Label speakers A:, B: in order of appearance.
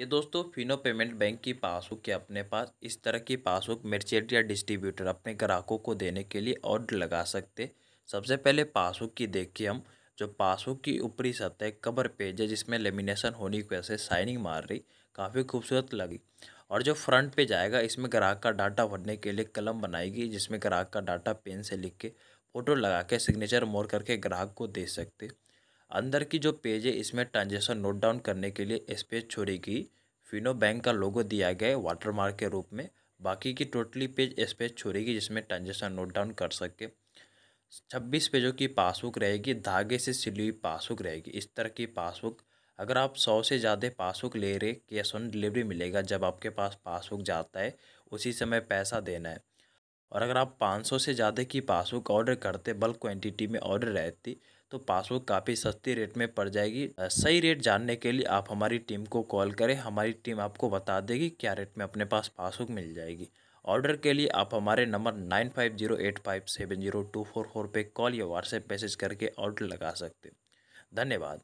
A: ये दोस्तों Fino payment bank की पासबुक के अपने पास इस तरह की पासबुक मर्चेंट या डिस्ट्रीब्यूटर अपने ग्राहकों को देने के लिए ऑर्डर लगा सकते सबसे पहले पासबुक की देख के हम जो पासबुक की ऊपरी सतह कवर पेज है जिसमें लेमिनेशन होने की वजह से साइनिंग मार रही काफ़ी खूबसूरत लगी और जो फ्रंट पेज आएगा इसमें ग्राहक का डाटा भरने के लिए कलम बनाएगी जिसमें ग्राहक का डाटा पेन से लिख के फ़ोटो लगा के सिग्नेचर मोड़ करके ग्राहक को दे सकते अंदर की जो पेज है इसमें ट्रांजेक्शन नोट डाउन करने के लिए स्पेस छोड़ेगी फिनो बैंक का लोगो दिया गया है वाटरमार्क के रूप में बाकी की टोटली पेज स्पेस छोड़ेगी जिसमें ट्रांजेक्शन नोट डाउन कर सके छब्बीस पेजों की पासबुक रहेगी धागे से सिली हुई पासबुक रहेगी इस तरह की पासबुक अगर आप सौ से ज़्यादा पासबुक ले रहे कैश ऑन डिलीवरी मिलेगा जब आपके पास पासबुक जाता है उसी समय पैसा देना है और अगर आप 500 से ज़्यादा की पासबुक ऑर्डर करते बल्क क्वांटिटी में ऑर्डर रहती तो पासबुक काफ़ी सस्ती रेट में पड़ जाएगी सही रेट जानने के लिए आप हमारी टीम को कॉल करें हमारी टीम आपको बता देगी क्या रेट में अपने पास पासबुक मिल जाएगी ऑर्डर के लिए आप हमारे number nine five zero eight five seven zero two four four पर कॉल या व्हाट्सएप मैसेज करके ऑर्डर लगा सकते धन्यवाद